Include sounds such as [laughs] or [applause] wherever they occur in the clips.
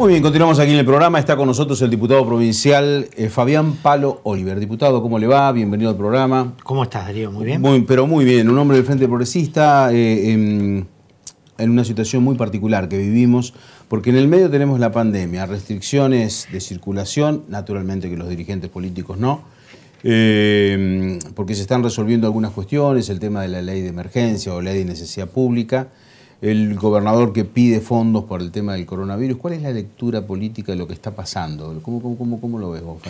Muy bien, continuamos aquí en el programa. Está con nosotros el diputado provincial eh, Fabián Palo Oliver. Diputado, ¿cómo le va? Bienvenido al programa. ¿Cómo estás, Darío? Muy bien. Muy, pero muy bien. Un hombre del Frente Progresista eh, em, en, una situación muy particular que vivimos, porque en el medio tenemos la pandemia, restricciones de circulación, naturalmente que los dirigentes políticos no, em, porque se están resolviendo algunas cuestiones, el tema de la ley de emergencia o ley de necesidad pública el gobernador que pide fondos por el tema del coronavirus. ¿Cuál es la lectura política de lo que está pasando? ¿Cómo, lo ves vos,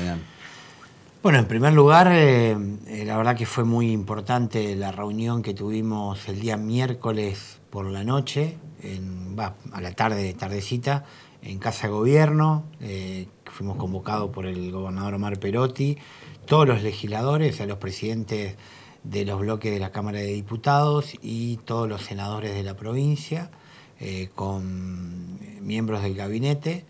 Bueno, en primer lugar, eh, eh, la verdad que fue muy importante la reunión que tuvimos el día miércoles por la noche, en, a la tarde, tardecita, en Casa Gobierno. Eh, fuimos convocados por el gobernador Omar Perotti, todos los legisladores, a los presidentes de los bloques de la Cámara de Diputados y todos los senadores de la provincia, eh, con miembros del gabinete,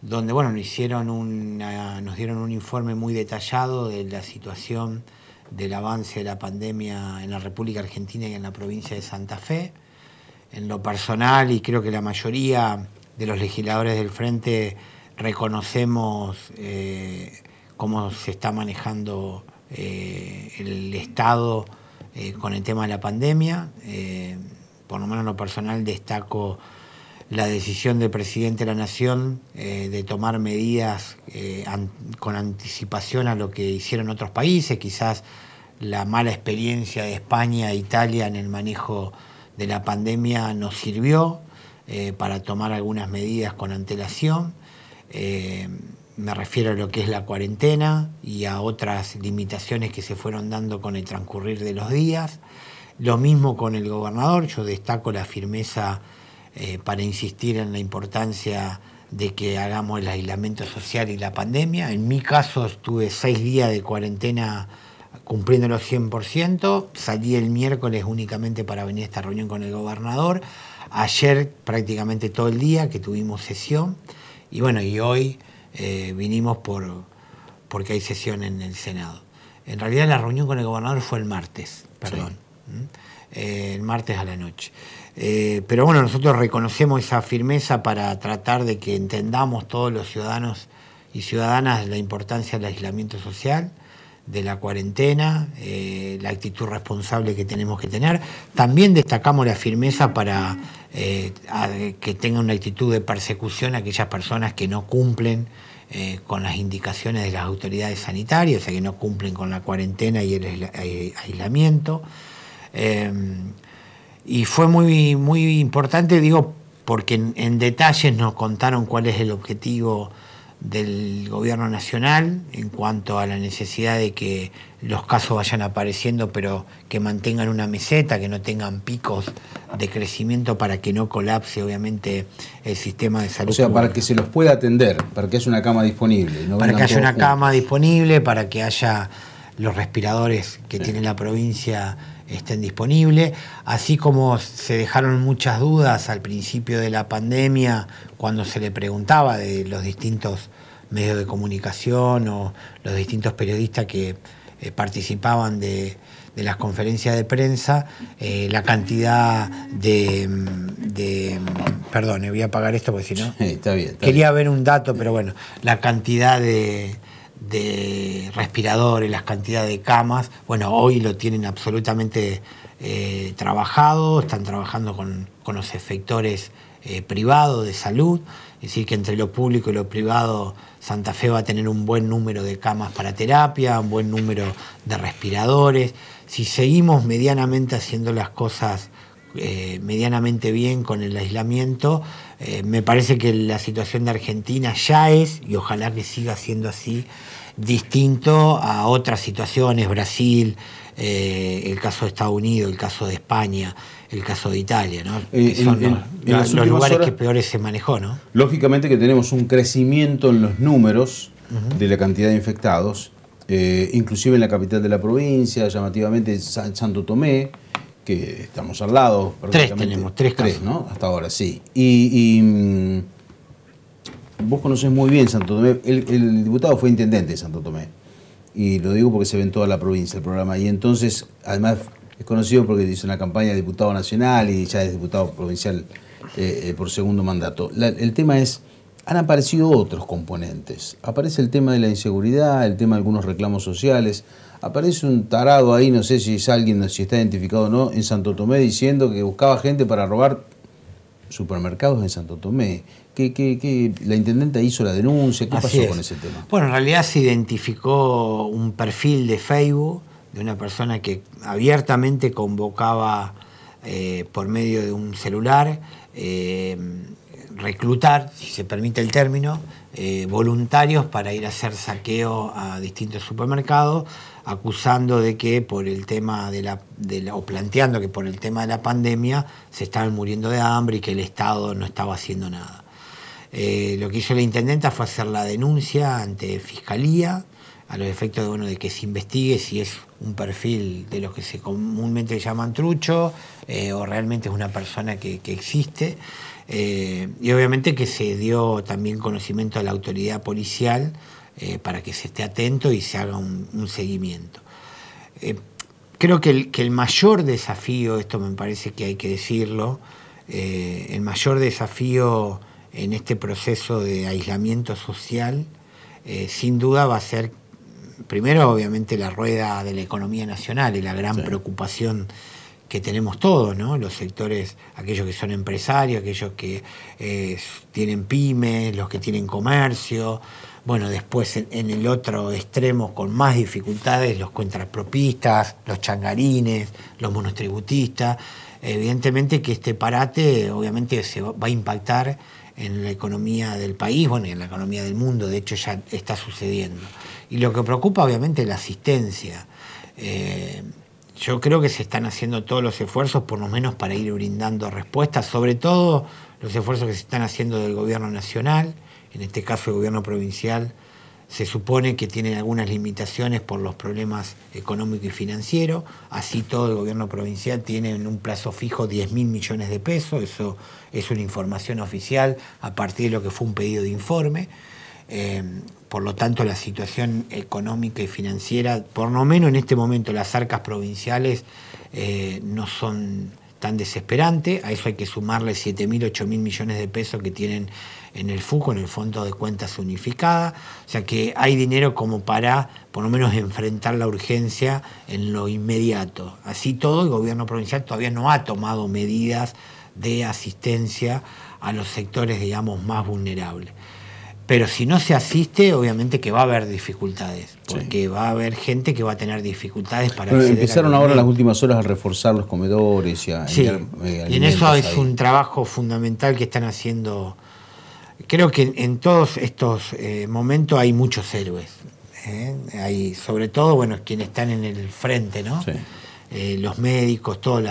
donde bueno, nos, hicieron una, nos dieron un informe muy detallado de la situación del avance de la pandemia en la República Argentina y en la provincia de Santa Fe. En lo personal, y creo que la mayoría de los legisladores del frente reconocemos eh, cómo se está manejando eh, el Estado eh, con el tema de la pandemia. Eh, por lo menos en lo personal destaco la decisión del presidente de la Nación de tomar medidas con anticipación a lo que hicieron otros países, quizás la mala experiencia de España e Italia en el manejo de la pandemia nos sirvió para tomar algunas medidas con antelación me refiero a lo que es la cuarentena y a otras limitaciones que se fueron dando con el transcurrir de los días. Lo mismo con el gobernador, yo destaco la firmeza eh, para insistir en la importancia de que hagamos el aislamiento social y la pandemia. En mi caso estuve seis días de cuarentena cumpliendo los 100%, salí el miércoles únicamente para venir a esta reunión con el gobernador, ayer prácticamente todo el día que tuvimos sesión y bueno, y hoy... Eh, vinimos por, porque hay sesión en el Senado. En realidad la reunión con el gobernador fue el martes, perdón, eh, el martes a la noche. Eh, pero bueno, nosotros reconocemos esa firmeza para tratar de que entendamos todos los ciudadanos y ciudadanas la importancia del aislamiento social, de la cuarentena, la actitud responsable que tenemos que tener. También destacamos la firmeza para eh, eh, que tenga una actitud de persecución a aquellas personas que no cumplen eh, con las indicaciones de las autoridades sanitarias, o sea, que no cumplen con la cuarentena y el aislamiento. y fue muy, muy importante, digo, porque en, detalles nos contaron cuál es el objetivo del gobierno nacional en cuanto a la necesidad de que los casos vayan apareciendo, pero que mantengan una meseta, que no tengan picos de crecimiento para que no colapse, obviamente, el sistema de salud. O sea, para que se los pueda atender, para que haya una cama disponible. para que haya una cama disponible, para que haya los respiradores que tiene la provincia estén disponibles, así como se dejaron muchas dudas al principio de la pandemia cuando se le preguntaba de los distintos medios de comunicación o los distintos periodistas que eh, participaban de, las conferencias de prensa, eh, la cantidad de, de, Perdón, eh, voy a apagar esto porque si no... Sí, está bien, quería ver un dato, pero bueno, la cantidad de de respiradores, las cantidad de camas, bueno, hoy lo tienen absolutamente trabajado, están trabajando con, los efectores privados de salud, es decir, que entre lo público y lo privado, Santa Fe va a tener un buen número de camas para terapia, un buen número de respiradores. Si seguimos medianamente haciendo las cosas eh, medianamente bien con el aislamiento, eh, me parece que la situación de Argentina ya es, y ojalá que siga siendo así, distinto a otras situaciones, Brasil, eh, el caso de Estados Unidos, el caso de España el caso de Italia, ¿no? Eh, son los, lugares que peores se manejó, ¿no? Lógicamente que tenemos un crecimiento en los números de la cantidad de infectados, eh, inclusive en la capital de la provincia, llamativamente Santo Tomé, que estamos al lado. Tres tenemos, tres casos. Tres, ¿no? Hasta ahora, sí. Y, mm, vos conocés muy bien Santo Tomé. el, diputado fue intendente de Santo Tomé. Y lo digo porque se ve en toda la provincia el programa. Y entonces, además, es conocido porque dice una campaña de diputado nacional y ya es diputado provincial eh, eh, por segundo mandato. el tema es, han aparecido otros componentes. Aparece el tema de la inseguridad, el tema de algunos reclamos sociales. Aparece un tarado ahí, no sé si es alguien, si está identificado o no, en Santo Tomé diciendo que buscaba gente para robar supermercados en Santo Tomé. ¿Qué, qué, la intendenta hizo la denuncia? ¿Qué pasó con ese tema? Bueno, en realidad se identificó un perfil de Facebook de una persona que abiertamente convocaba eh, por medio de un celular eh, reclutar, si se permite el término, eh, voluntarios para ir a hacer saqueo a distintos supermercados, acusando de que por el tema de la, o planteando que por el tema de la pandemia se estaban muriendo de hambre y que el Estado no estaba haciendo nada. lo que hizo la intendenta fue hacer la denuncia ante fiscalía a los efectos de, de que se investigue si es un perfil de los que se comúnmente llaman trucho eh, o realmente es una persona que, existe. Eh, y obviamente que se dio también conocimiento a la autoridad policial eh, para que se esté atento y se haga un, seguimiento. creo que el, que el, mayor desafío, esto me parece que hay que decirlo, el mayor desafío en este proceso de aislamiento social, sin duda va a ser primero obviamente la rueda de la economía nacional y la gran preocupación que tenemos todos, Los sectores, aquellos que son empresarios, aquellos que eh, tienen pymes, los que tienen comercio, bueno, después en, el otro extremo con más dificultades, los contrapropistas, los changarines, los monotributistas. Evidentemente que este parate obviamente se va a impactar en la economía del país, bueno, en la economía del mundo, de hecho ya está sucediendo. Y lo que preocupa obviamente es la asistencia. Eh, yo creo que se están haciendo todos los esfuerzos, por lo menos para ir brindando respuestas, sobre todo los esfuerzos que se están haciendo del gobierno nacional, en este caso el gobierno provincial, se supone que tienen algunas limitaciones por los problemas económicos y financieros. Así todo el gobierno provincial tiene en un plazo fijo 10 mil millones de pesos. Eso es una información oficial a partir de lo que fue un pedido de informe. Eh, por lo tanto, la situación económica y financiera, por lo menos en este momento las arcas provinciales eh, no son tan desesperante. A eso hay que sumarle 7.000, 8.000 millones de pesos que tienen en el FUCO, en el Fondo de Cuentas Unificada. O sea que hay dinero como para, por lo menos, enfrentar la urgencia en lo inmediato. Así todo, el gobierno provincial todavía no ha tomado medidas de asistencia a los sectores, digamos, más vulnerables. Pero si no se asiste, obviamente que va a haber dificultades, porque va a haber gente que va a tener dificultades para... empezaron ahora las últimas horas a reforzar los comedores y a... Eh, en eso es un trabajo fundamental que están haciendo... Creo que en todos estos eh, momentos hay muchos héroes. ¿eh? Hay, sobre todo, bueno, quienes están en el frente, ¿no? Sí. los médicos, todos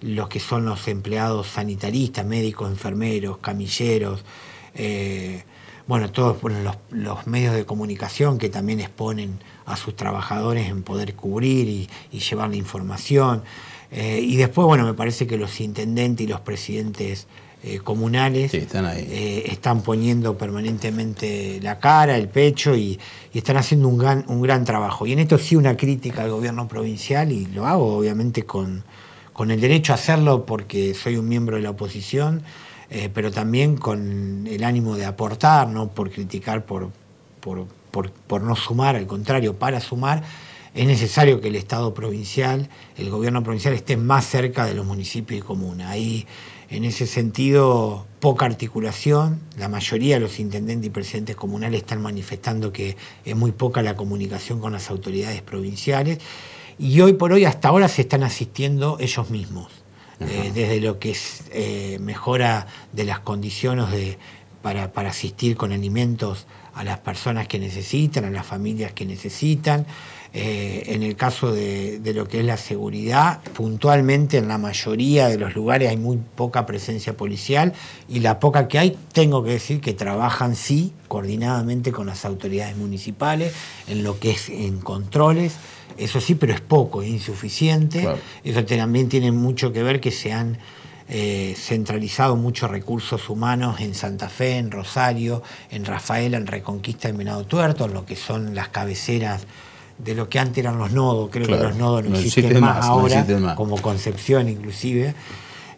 los que son los empleados sanitaristas, médicos, enfermeros, camilleros bueno, todos los, los, medios de comunicación que también exponen a sus trabajadores en poder cubrir y, llevar la información. Eh, y después, bueno, me parece que los intendentes y los presidentes eh, comunales eh, están, poniendo permanentemente la cara, el pecho y, están haciendo un gran, un gran, trabajo. Y en esto sí una crítica al gobierno provincial y lo hago obviamente con, con el derecho a hacerlo porque soy un miembro de la oposición eh, pero también con el ánimo de aportar, no por criticar, por, por no sumar, al contrario, para sumar, es necesario que el Estado provincial, el gobierno provincial esté más cerca de los municipios y comunas. Ahí, en ese sentido, poca articulación. La mayoría de los intendentes y presidentes comunales están manifestando que es muy poca la comunicación con las autoridades provinciales. Y hoy por hoy, hasta ahora, se están asistiendo ellos mismos. Eh, desde lo que es eh, mejora de las condiciones para asistir con alimentos a las personas que necesitan, a las familias que necesitan, eh, en el caso de, lo que es la seguridad, puntualmente en la mayoría de los lugares hay muy poca presencia policial y la poca que hay, tengo que decir que trabajan sí coordinadamente con las autoridades municipales en lo que es en controles. Eso sí, pero es poco, es insuficiente. Eso también tiene mucho que ver que se han eh, centralizado muchos recursos humanos en Santa Fe, en Rosario, en Rafael en Reconquista, en Menado Tuerto, en lo que son las cabeceras de lo que antes eran los nodos, creo que los nodos no, existen, más, ahora, como concepción inclusive.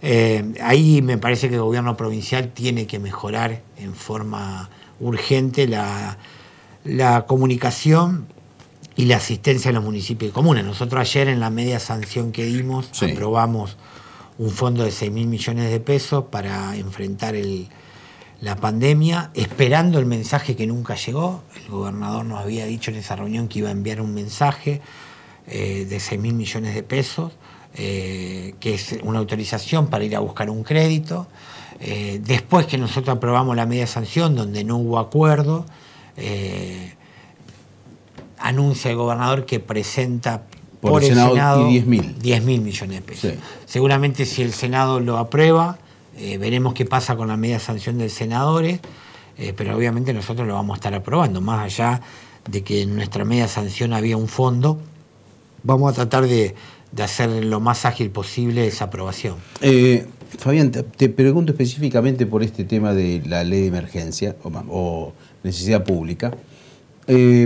Eh, ahí me parece que el gobierno provincial tiene que mejorar en forma urgente la, comunicación y la asistencia a los municipios y comunes. Nosotros ayer en la media sanción que dimos aprobamos un fondo de 6 mil millones de pesos para enfrentar el, la pandemia, esperando el mensaje que nunca llegó. El gobernador nos había dicho en esa reunión que iba a enviar un mensaje eh, de 6 mil millones de pesos, eh, que es una autorización para ir a buscar un crédito. Eh, después que nosotros aprobamos la media sanción, donde no hubo acuerdo, anuncia el gobernador que presenta por, el Senado, 10 mil millones de pesos. Seguramente si el Senado lo aprueba, eh, veremos qué pasa con la media sanción del senadores, eh, pero obviamente nosotros lo vamos a estar aprobando, más allá de que en nuestra media sanción había un fondo, vamos a tratar de, hacer lo más ágil posible esa aprobación. Eh, Fabián, te, pregunto específicamente por este tema de la ley de emergencia o, necesidad pública.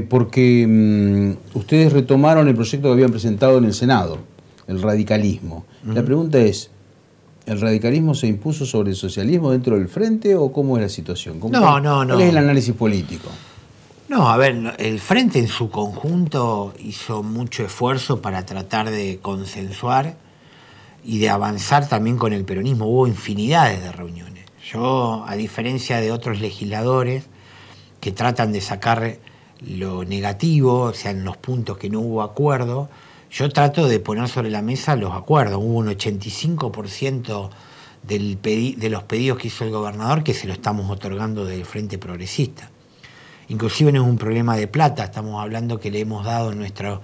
porque mm, ustedes retomaron el proyecto que habían presentado en el Senado, el radicalismo. La pregunta es, ¿El radicalismo se impuso sobre el socialismo dentro del frente o cómo es la situación? ¿Cómo, no, no, no. ¿Cuál es el análisis político? No, a ver, el Frente en su conjunto hizo mucho esfuerzo para tratar de consensuar y de avanzar también con el peronismo. Hubo infinidades de reuniones. Yo, a diferencia de otros legisladores que tratan de sacar lo negativo, o sea, en los puntos que no hubo acuerdo, yo trato de poner sobre la mesa los acuerdos. Hubo un 85% de los pedidos que hizo el gobernador que se lo estamos otorgando del Frente Progresista. Inclusive no es un problema de plata, estamos hablando que le hemos dado en, nuestro,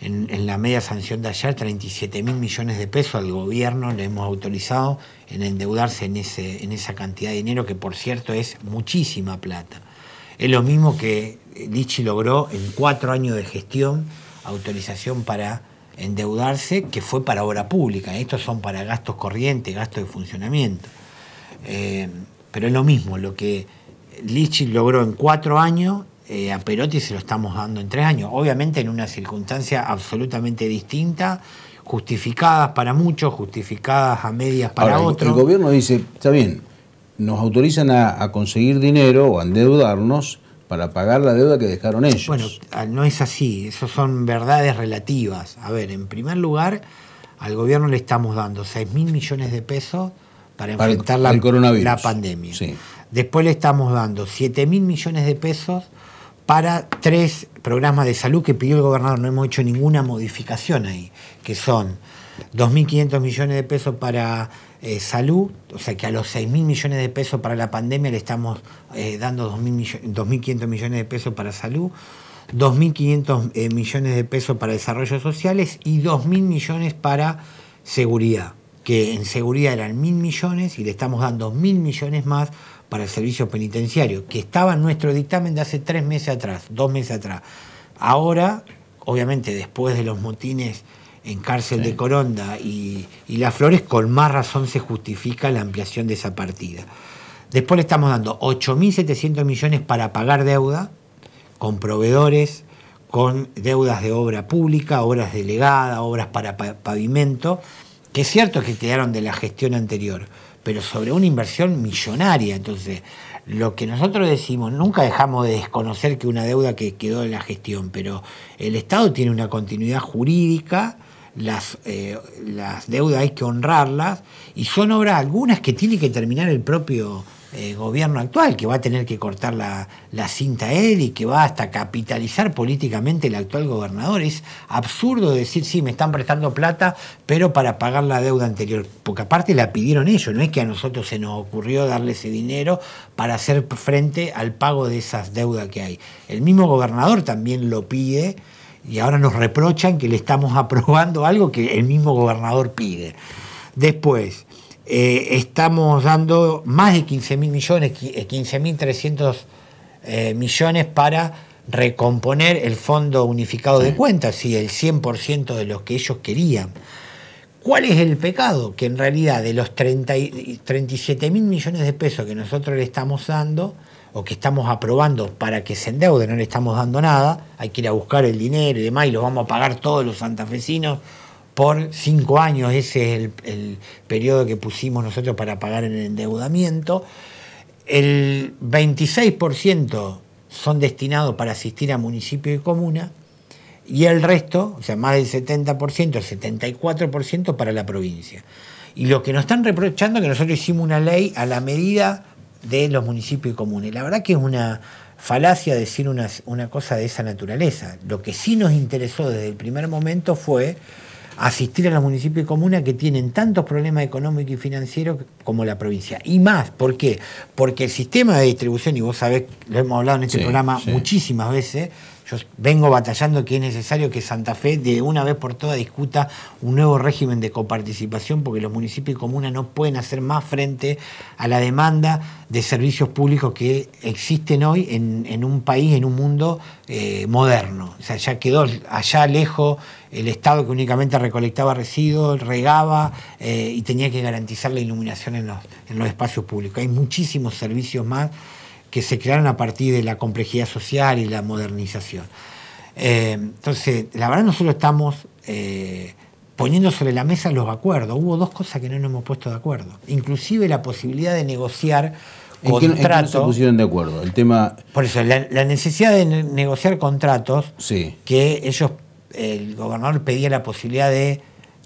en, la media sanción de ayer 37 mil millones de pesos al gobierno, le hemos autorizado en endeudarse en, ese, en esa cantidad de dinero que por cierto es muchísima plata. Es lo mismo que Lichi logró en cuatro años de gestión autorización para endeudarse que fue para obra pública. Estos son para gastos corrientes, gastos de funcionamiento. Eh, pero es lo mismo, lo que Lichi logró en cuatro años, eh, a Perotti se lo estamos dando en tres años. Obviamente en una circunstancia absolutamente distinta, justificadas para muchos, justificadas a medias para otros. El gobierno dice, está bien, nos autorizan a, a conseguir dinero o a endeudarnos para pagar la deuda que dejaron ellos. Bueno, ah, no es así, Esas son verdades relativas. A ver, en primer lugar, al gobierno le estamos dando 6 mil millones de pesos para, enfrentar la, pandemia. Después le estamos dando 7 mil millones de pesos para tres programas de salud que pidió el gobernador. No hemos hecho ninguna modificación ahí, que son 2.500 millones de pesos para eh, salud, o sea que a los 6.000 millones de pesos para la pandemia le estamos eh, dando 2.500 millones de pesos para salud, 2.500 eh, millones de pesos para desarrollos sociales y 2.000 millones para seguridad, que en seguridad eran 1.000 millones y le estamos dando 1.000 millones más para el servicio penitenciario, que estaba en nuestro dictamen de hace tres meses atrás, dos meses atrás. Ahora, obviamente después de los motines en cárcel de Coronda y, y, Las Flores, con más razón se justifica la ampliación de esa partida. Después le estamos dando 8.700 millones para pagar deuda con proveedores, con deudas de obra pública, obras delegadas, obras para pavimento, que es cierto que quedaron de la gestión anterior, pero sobre una inversión millonaria. Entonces, lo que nosotros decimos, nunca dejamos de desconocer que una deuda que quedó de la gestión, pero el Estado tiene una continuidad jurídica las, eh, las deudas hay que honrarlas y son obras algunas que tiene que terminar el propio eh, gobierno actual, que va a tener que cortar la, la, cinta él y que va hasta capitalizar políticamente el actual gobernador. Es absurdo decir, sí, me están prestando plata, pero para pagar la deuda anterior, porque aparte la pidieron ellos, no es que a nosotros se nos ocurrió darle ese dinero para hacer frente al pago de esas deudas que hay. El mismo gobernador también lo pide y ahora nos reprochan que le estamos [laughs] aprobando algo que el mismo gobernador pide. Después, eh, estamos dando más de 15 millones, 15.300 eh, eh, millones para recomponer el fondo unificado de cuentas, y el 100% de lo que ellos querían. ¿Cuál es el pecado? Que en realidad de los 37.000 37 mil millones de pesos que nosotros le estamos dando, que estamos aprobando para que se endeude, no le estamos dando nada, hay que ir a buscar el dinero y demás, y lo vamos a pagar todos los santafesinos por cinco años, ese es el, periodo que pusimos nosotros para pagar el endeudamiento. El 26% son destinados para asistir a municipio y comuna, y el resto, o sea, más del 70%, el 74% para la provincia. Y lo que nos están reprochando es que nosotros hicimos una ley a la medida de los municipios y comunes. La verdad que es una falacia decir una, una cosa de esa naturaleza. Lo que sí nos interesó desde el primer momento fue asistir a los municipios y comunas que tienen tantos problemas económicos y financieros como la provincia. Y más, ¿por qué? Porque el sistema de distribución, y vos sabés, lo hemos hablado en este programa muchísimas veces, yo vengo batallando que es necesario que Santa Fe de una vez por todas discuta un nuevo régimen de coparticipación porque los municipios y comunas no pueden hacer más frente a la demanda de servicios públicos que existen hoy en, un país, en un mundo eh, moderno. O sea, ya quedó allá lejos el Estado que únicamente recolectaba residuos, regaba eh, y tenía que garantizar la iluminación en los, en los espacios públicos. Hay muchísimos servicios más que se crearon a partir de la complejidad social y la modernización. Eh, entonces, la verdad nosotros estamos eh, poniendo sobre la mesa los acuerdos. Hubo dos cosas que no nos hemos puesto de acuerdo. Inclusive la posibilidad de negociar contratos. ¿en qué se pusieron de acuerdo? El tema... Por eso, la, necesidad de negociar contratos que ellos, el gobernador pedía la posibilidad de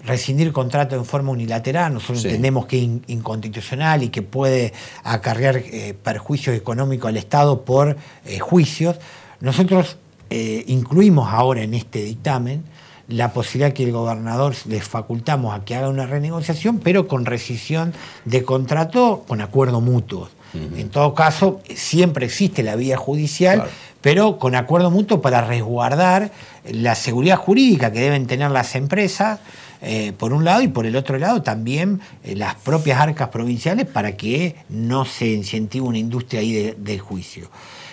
rescindir contrato en forma unilateral, nosotros entendemos que es inconstitucional y que puede acarrear eh, perjuicios económicos al Estado por eh, juicios, nosotros eh, incluimos ahora en este dictamen la posibilidad que el gobernador les facultamos a que haga una renegociación, pero con rescisión de contrato con acuerdo mutuo. En todo caso, siempre existe la vía judicial, pero con acuerdo mutuo para resguardar la seguridad jurídica que deben tener las empresas eh, por un lado, y por el otro lado también eh, las propias arcas provinciales para que no se incentive una industria ahí de, juicio.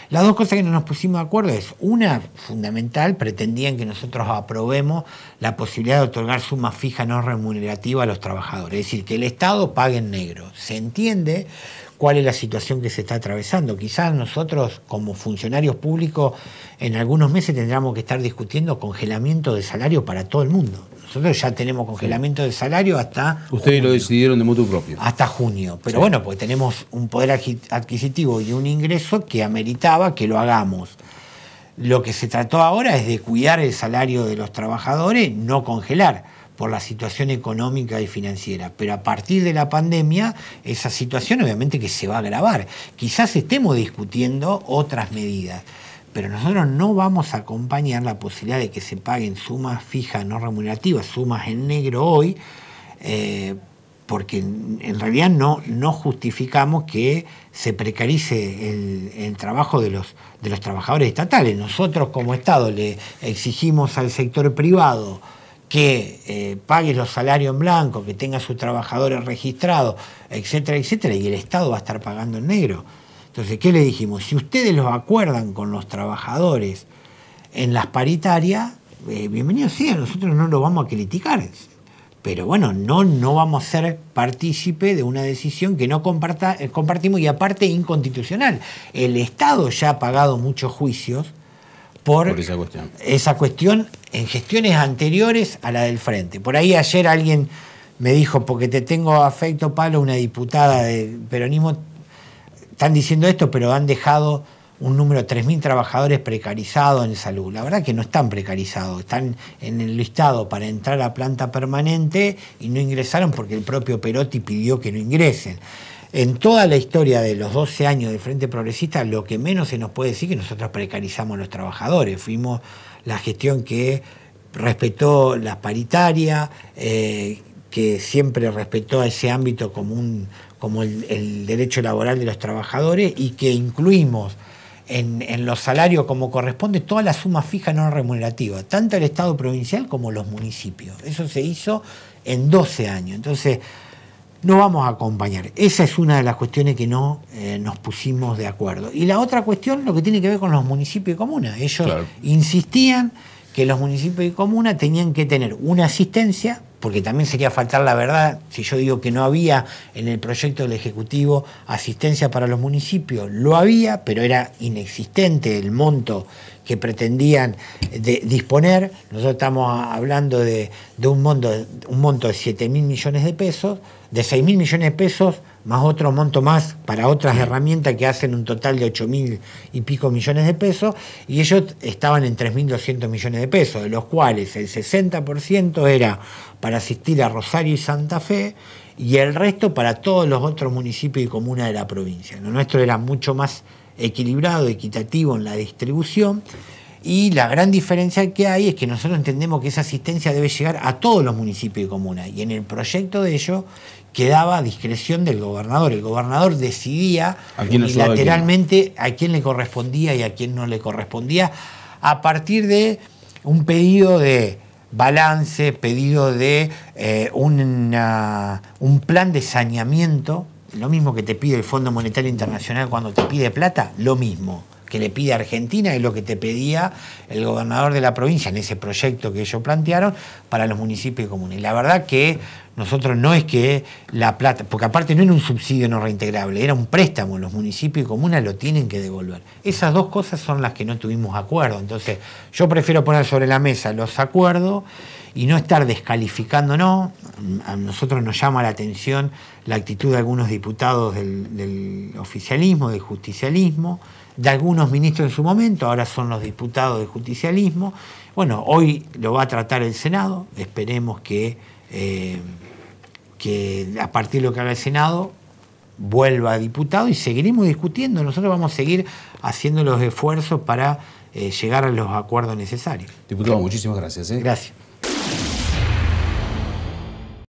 Las dos cosas que no nos pusimos de acuerdo es, una fundamental, pretendían que nosotros aprobemos la posibilidad de otorgar suma fija no remunerativa a los trabajadores, es decir, que el Estado pague en negro. Se entiende cuál es la situación que se está atravesando. Quizás nosotros como funcionarios públicos en algunos meses tendremos que estar discutiendo congelamiento de salario para todo el mundo. Nosotros ya tenemos congelamiento de salario hasta. Ustedes lo decidieron de mutuo propio. Hasta junio. Pero bueno, pues tenemos un poder adquisitivo y un ingreso que ameritaba que lo hagamos. Lo que se trató ahora es de cuidar el salario de los trabajadores, no congelar por la situación económica y financiera. Pero a partir de la pandemia, esa situación obviamente que se va a agravar. Quizás estemos discutiendo otras medidas pero nosotros no vamos a acompañar la posibilidad de que se paguen sumas fijas no remunerativas, sumas en negro hoy, eh, porque en realidad no, no justificamos que se precarice el, trabajo de los, trabajadores estatales. Nosotros como Estado le exigimos al sector privado que eh, pague los salarios en blanco, que tenga a sus trabajadores registrados, etcétera, etcétera, y el Estado va a estar pagando en negro. Entonces, ¿qué le dijimos? Si ustedes los acuerdan con los trabajadores en las paritarias, eh, bienvenido sea, nosotros no lo vamos a criticar. Pero bueno, no, no vamos a ser partícipe de una decisión que no comparta, eh, compartimos y aparte inconstitucional. El Estado ya ha pagado muchos juicios por, esa, cuestión. en gestiones anteriores a la del frente. Por ahí ayer alguien me dijo, porque te tengo afecto, palo una diputada de peronismo, están diciendo esto, pero han dejado un número de 3.000 trabajadores precarizados en salud. La verdad que no están precarizados, están en el listado para entrar a planta permanente y no ingresaron porque el propio Perotti pidió que no ingresen. En toda la historia de los 12 años del Frente Progresista, lo que menos se nos puede decir es que nosotros precarizamos a los trabajadores. Fuimos la gestión que respetó las paritarias, eh, que siempre respetó a ese ámbito como, como el, derecho laboral de los trabajadores y que incluimos en, los salarios como corresponde toda la suma fija no remunerativa, tanto el Estado provincial como los municipios. Eso se hizo en 12 años. Entonces, no vamos a acompañar. Esa es una de las cuestiones que no eh, nos pusimos de acuerdo. Y la otra cuestión, lo que tiene que ver con los municipios y comunas. Ellos insistían que los municipios y comunas tenían que tener una asistencia porque también sería faltar la verdad si yo digo que no había en el proyecto del Ejecutivo asistencia para los municipios. Lo había, pero era inexistente el monto que pretendían disponer. Nosotros estamos hablando de, un, monto, un monto de 7 mil millones de pesos de 6 mil millones de pesos, más otro monto más para otras herramientas que hacen un total de 8 mil y pico millones de pesos, y ellos estaban en 3.200 millones de pesos, de los cuales el 60% era para asistir a Rosario y Santa Fe, y el resto para todos los otros municipios y comunas de la provincia. Lo nuestro era mucho más equilibrado, equitativo en la distribución, y la gran diferencia que hay es que nosotros entendemos que esa asistencia debe llegar a todos los municipios y comunas. Y en el proyecto de ello quedaba a discreción del gobernador. El gobernador decidía unilateralmente a, quién le correspondía y a quién no le correspondía a partir de un pedido de balance, pedido de eh, un plan de saneamiento, lo mismo que te pide el Fondo Monetario Internacional cuando te pide plata, lo mismo que le pide Argentina es lo que te pedía el gobernador de la provincia en ese proyecto que ellos plantearon para los municipios y comunes. La verdad que nosotros no es que la plata, porque aparte no era un subsidio no reintegrable, era un préstamo, los municipios y comunas lo tienen que devolver. Esas dos cosas son las que no tuvimos acuerdo. Entonces, yo prefiero poner sobre la mesa los acuerdos y no estar descalificando, no, A nosotros nos llama la atención la actitud de algunos diputados del, del oficialismo, del justicialismo de algunos ministros en su momento, ahora son los diputados de justicialismo. Bueno, hoy lo va a tratar el Senado, esperemos que, eh, que a partir de lo que haga el Senado vuelva a diputado y seguiremos discutiendo, nosotros vamos a seguir haciendo los esfuerzos para eh, llegar a los acuerdos necesarios. Diputado, muchísimas gracias. ¿eh? Gracias.